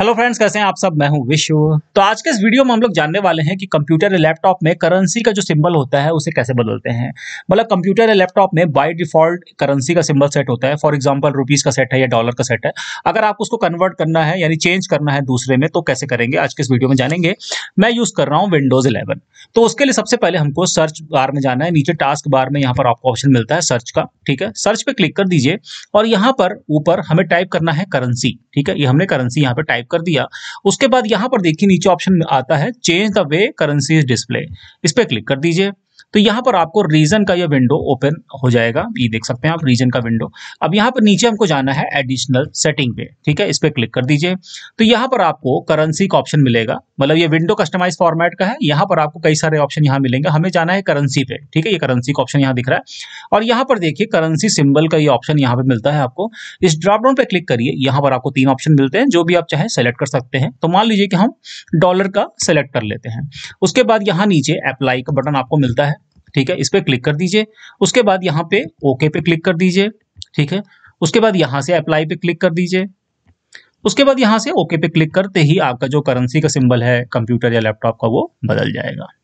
hello friends कैसे हैं आप सब मैं हूं विश्व तो आज के इस वीडियो में हम लोग जानने वाले हैं कि कंप्यूटर या लैपटॉप में करेंसी का जो सिंबल होता है उसे कैसे बदलते हैं मतलब कंप्यूटर या लैपटॉप में बाय डिफॉल्ट करेंसी का सिंबल सेट होता है फॉर एग्जांपल रुपीस का सेट है या डॉलर का सेट है अगर आप उसको कन्वर्ट करना है यानी चेंज करना है दूसरे में तो कैसे करेंगे आज के इस वीडियो में जानेंगे मैं यूज कर रहा हूँ विंडोज इलेवन तो उसके लिए सबसे पहले हमको सर्च बार में जाना है नीचे टास्क बार में यहाँ पर आपको ऑप्शन मिलता है सर्च का ठीक है सर्च पर क्लिक कर दीजिए और यहाँ पर ऊपर हमें टाइप करना है करेंसी ठीक है ये हमने करेंसी यहाँ पर टाइप कर दिया उसके बाद यहां पर देखिए नीचे ऑप्शन आता है change the way currency display इस पर क्लिक कर दीजिए तो यहाँ पर आपको रीजन का ये विंडो ओपन हो जाएगा ये देख सकते हैं आप रीजन का विंडो अब यहाँ पर नीचे हमको जाना है एडिशनल सेटिंग पे ठीक है इस पर क्लिक कर दीजिए तो यहाँ पर आपको करेंसी का ऑप्शन मिलेगा मतलब ये विंडो कस्टमाइज फॉर्मेट का है यहाँ पर आपको कई सारे ऑप्शन यहाँ मिलेंगे हमें जाना है करेंसी पे ठीक है ये करेंसी का ऑप्शन यहाँ दिख रहा है और यहाँ पर देखिए करेंसी सिंबल का ये ऑप्शन यहाँ पे मिलता है आपको इस ड्रॉपडाउन पे क्लिक करिए यहाँ पर आपको तीन ऑप्शन मिलते हैं जो भी आप चाहे सेलेक्ट कर सकते हैं तो मान लीजिए कि हम डॉलर का सेलेक्ट कर लेते हैं उसके बाद यहाँ नीचे अप्लाई का बटन आपको मिलता है ठीक है इस पर क्लिक कर दीजिए उसके बाद यहाँ पे ओके पे क्लिक कर दीजिए ठीक है उसके बाद यहाँ से अप्लाई पे क्लिक कर दीजिए उसके बाद यहाँ से ओके पे क्लिक करते ही आपका जो करेंसी का सिंबल है कंप्यूटर या लैपटॉप का वो बदल जाएगा